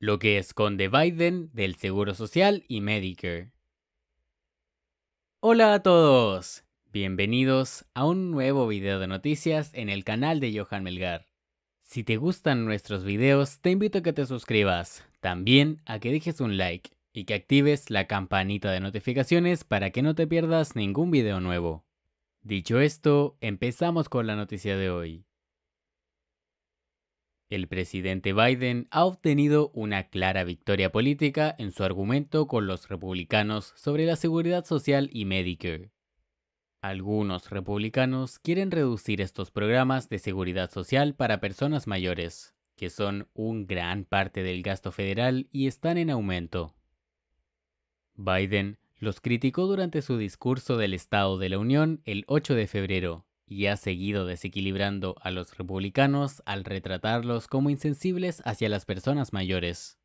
lo que esconde Biden del Seguro Social y Medicare. Hola a todos, bienvenidos a un nuevo video de noticias en el canal de Johan Melgar. Si te gustan nuestros videos, te invito a que te suscribas, también a que dejes un like y que actives la campanita de notificaciones para que no te pierdas ningún video nuevo. Dicho esto, empezamos con la noticia de hoy. El presidente Biden ha obtenido una clara victoria política en su argumento con los republicanos sobre la seguridad social y Medicare. Algunos republicanos quieren reducir estos programas de seguridad social para personas mayores, que son un gran parte del gasto federal y están en aumento. Biden los criticó durante su discurso del Estado de la Unión el 8 de febrero, y ha seguido desequilibrando a los republicanos al retratarlos como insensibles hacia las personas mayores.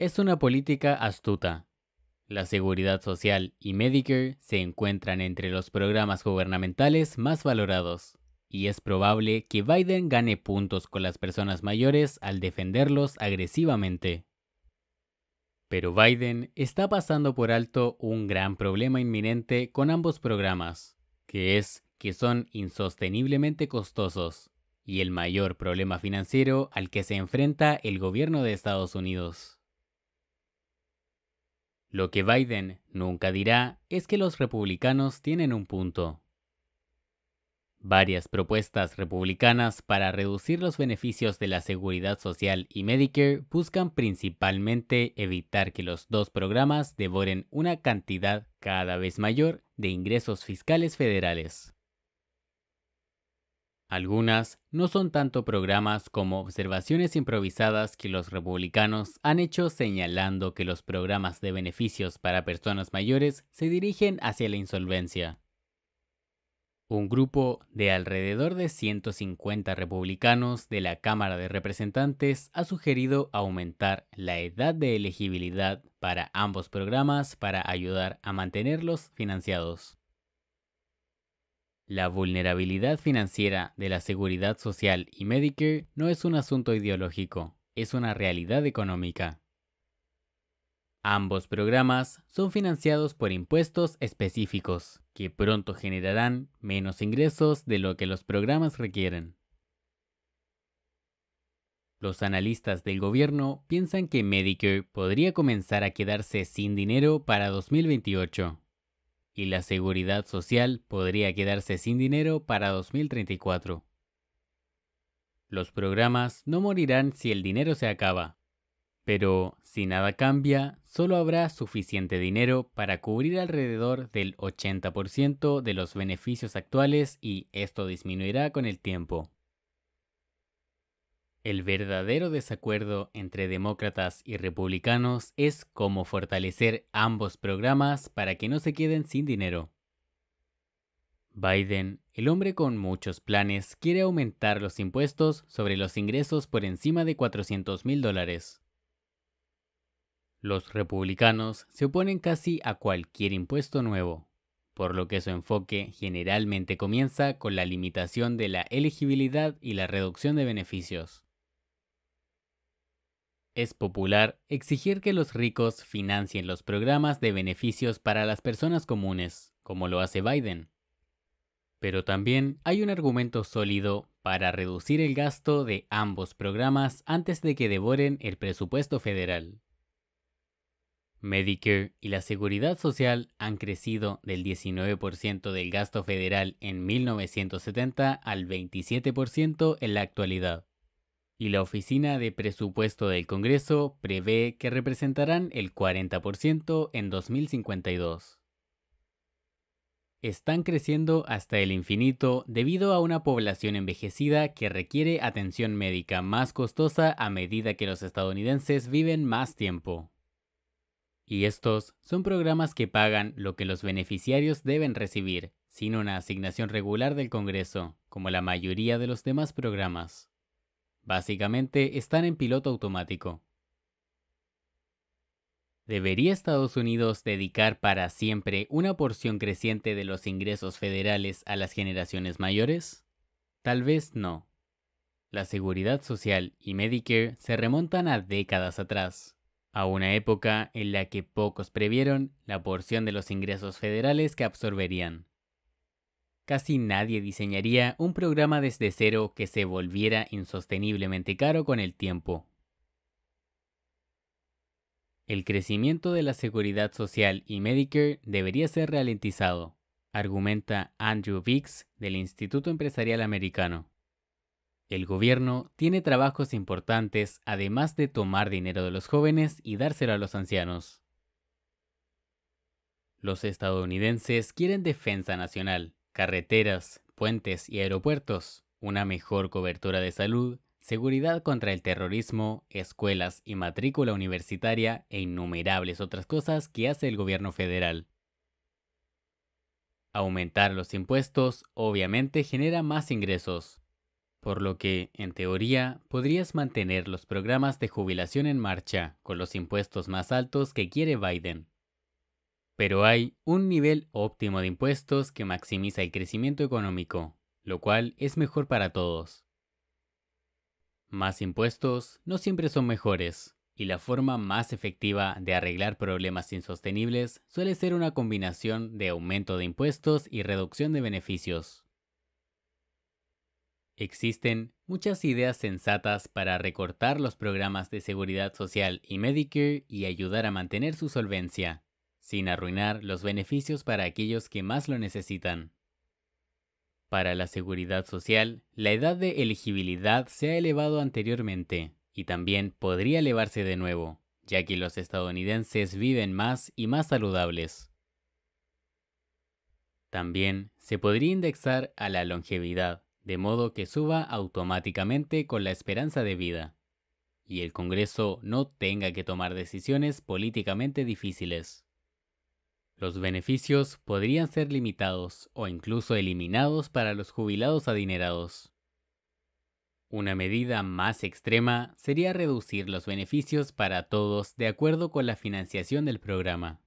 Es una política astuta. La seguridad social y Medicare se encuentran entre los programas gubernamentales más valorados, y es probable que Biden gane puntos con las personas mayores al defenderlos agresivamente. Pero Biden está pasando por alto un gran problema inminente con ambos programas, que es que son insosteniblemente costosos y el mayor problema financiero al que se enfrenta el gobierno de Estados Unidos. Lo que Biden nunca dirá es que los republicanos tienen un punto. Varias propuestas republicanas para reducir los beneficios de la seguridad social y Medicare buscan principalmente evitar que los dos programas devoren una cantidad cada vez mayor de ingresos fiscales federales. Algunas no son tanto programas como observaciones improvisadas que los republicanos han hecho señalando que los programas de beneficios para personas mayores se dirigen hacia la insolvencia. Un grupo de alrededor de 150 republicanos de la Cámara de Representantes ha sugerido aumentar la edad de elegibilidad para ambos programas para ayudar a mantenerlos financiados. La vulnerabilidad financiera de la Seguridad Social y Medicare no es un asunto ideológico, es una realidad económica. Ambos programas son financiados por impuestos específicos, que pronto generarán menos ingresos de lo que los programas requieren. Los analistas del gobierno piensan que Medicare podría comenzar a quedarse sin dinero para 2028 y la seguridad social podría quedarse sin dinero para 2034. Los programas no morirán si el dinero se acaba, pero si nada cambia, solo habrá suficiente dinero para cubrir alrededor del 80% de los beneficios actuales y esto disminuirá con el tiempo. El verdadero desacuerdo entre demócratas y republicanos es cómo fortalecer ambos programas para que no se queden sin dinero. Biden, el hombre con muchos planes, quiere aumentar los impuestos sobre los ingresos por encima de 400 mil dólares. Los republicanos se oponen casi a cualquier impuesto nuevo, por lo que su enfoque generalmente comienza con la limitación de la elegibilidad y la reducción de beneficios. Es popular exigir que los ricos financien los programas de beneficios para las personas comunes, como lo hace Biden. Pero también hay un argumento sólido para reducir el gasto de ambos programas antes de que devoren el presupuesto federal. Medicare y la Seguridad Social han crecido del 19% del gasto federal en 1970 al 27% en la actualidad. Y la Oficina de Presupuesto del Congreso prevé que representarán el 40% en 2052. Están creciendo hasta el infinito debido a una población envejecida que requiere atención médica más costosa a medida que los estadounidenses viven más tiempo. Y estos son programas que pagan lo que los beneficiarios deben recibir, sin una asignación regular del Congreso, como la mayoría de los demás programas. Básicamente están en piloto automático. ¿Debería Estados Unidos dedicar para siempre una porción creciente de los ingresos federales a las generaciones mayores? Tal vez no. La seguridad social y Medicare se remontan a décadas atrás a una época en la que pocos previeron la porción de los ingresos federales que absorberían. Casi nadie diseñaría un programa desde cero que se volviera insosteniblemente caro con el tiempo. El crecimiento de la seguridad social y Medicare debería ser ralentizado, argumenta Andrew Vicks del Instituto Empresarial Americano. El gobierno tiene trabajos importantes además de tomar dinero de los jóvenes y dárselo a los ancianos. Los estadounidenses quieren defensa nacional, carreteras, puentes y aeropuertos, una mejor cobertura de salud, seguridad contra el terrorismo, escuelas y matrícula universitaria e innumerables otras cosas que hace el gobierno federal. Aumentar los impuestos obviamente genera más ingresos, por lo que, en teoría, podrías mantener los programas de jubilación en marcha con los impuestos más altos que quiere Biden. Pero hay un nivel óptimo de impuestos que maximiza el crecimiento económico, lo cual es mejor para todos. Más impuestos no siempre son mejores, y la forma más efectiva de arreglar problemas insostenibles suele ser una combinación de aumento de impuestos y reducción de beneficios. Existen muchas ideas sensatas para recortar los programas de seguridad social y Medicare y ayudar a mantener su solvencia, sin arruinar los beneficios para aquellos que más lo necesitan. Para la seguridad social, la edad de elegibilidad se ha elevado anteriormente y también podría elevarse de nuevo, ya que los estadounidenses viven más y más saludables. También se podría indexar a la longevidad de modo que suba automáticamente con la esperanza de vida, y el Congreso no tenga que tomar decisiones políticamente difíciles. Los beneficios podrían ser limitados o incluso eliminados para los jubilados adinerados. Una medida más extrema sería reducir los beneficios para todos de acuerdo con la financiación del programa.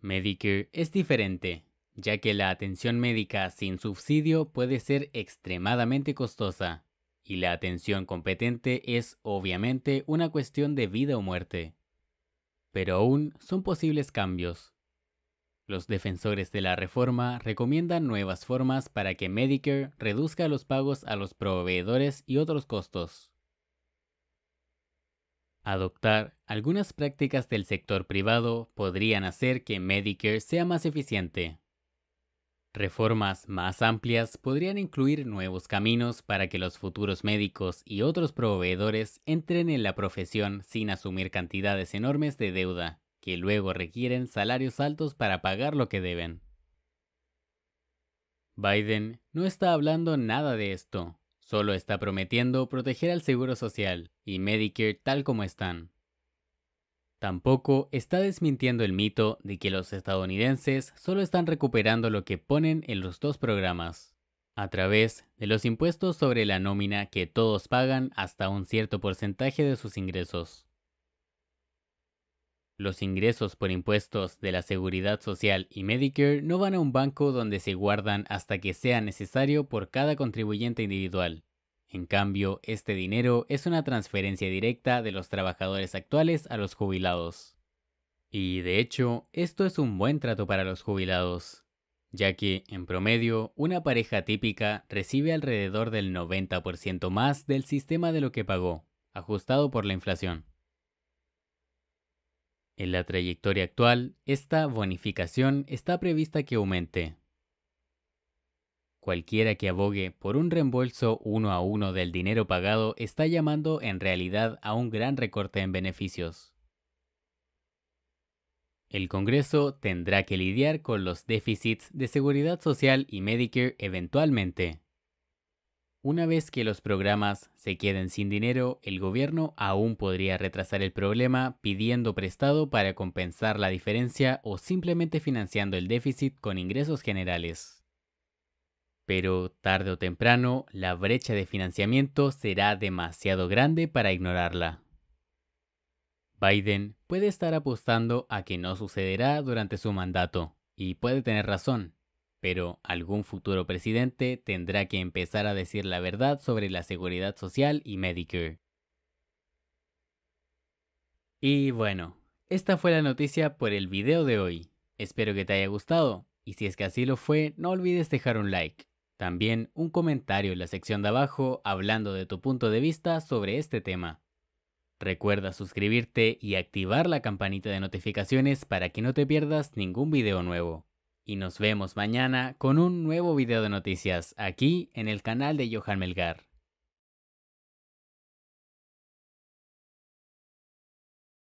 Medicare es diferente ya que la atención médica sin subsidio puede ser extremadamente costosa, y la atención competente es obviamente una cuestión de vida o muerte. Pero aún son posibles cambios. Los defensores de la reforma recomiendan nuevas formas para que Medicare reduzca los pagos a los proveedores y otros costos. Adoptar algunas prácticas del sector privado podrían hacer que Medicare sea más eficiente. Reformas más amplias podrían incluir nuevos caminos para que los futuros médicos y otros proveedores entren en la profesión sin asumir cantidades enormes de deuda, que luego requieren salarios altos para pagar lo que deben. Biden no está hablando nada de esto, solo está prometiendo proteger al Seguro Social y Medicare tal como están. Tampoco está desmintiendo el mito de que los estadounidenses solo están recuperando lo que ponen en los dos programas, a través de los impuestos sobre la nómina que todos pagan hasta un cierto porcentaje de sus ingresos. Los ingresos por impuestos de la Seguridad Social y Medicare no van a un banco donde se guardan hasta que sea necesario por cada contribuyente individual, en cambio, este dinero es una transferencia directa de los trabajadores actuales a los jubilados. Y de hecho, esto es un buen trato para los jubilados, ya que, en promedio, una pareja típica recibe alrededor del 90% más del sistema de lo que pagó, ajustado por la inflación. En la trayectoria actual, esta bonificación está prevista que aumente, Cualquiera que abogue por un reembolso uno a uno del dinero pagado está llamando en realidad a un gran recorte en beneficios. El Congreso tendrá que lidiar con los déficits de seguridad social y Medicare eventualmente. Una vez que los programas se queden sin dinero, el gobierno aún podría retrasar el problema pidiendo prestado para compensar la diferencia o simplemente financiando el déficit con ingresos generales. Pero tarde o temprano, la brecha de financiamiento será demasiado grande para ignorarla. Biden puede estar apostando a que no sucederá durante su mandato, y puede tener razón, pero algún futuro presidente tendrá que empezar a decir la verdad sobre la seguridad social y Medicare. Y bueno, esta fue la noticia por el video de hoy. Espero que te haya gustado, y si es que así lo fue, no olvides dejar un like. También un comentario en la sección de abajo hablando de tu punto de vista sobre este tema. Recuerda suscribirte y activar la campanita de notificaciones para que no te pierdas ningún video nuevo. Y nos vemos mañana con un nuevo video de noticias aquí en el canal de Johan Melgar.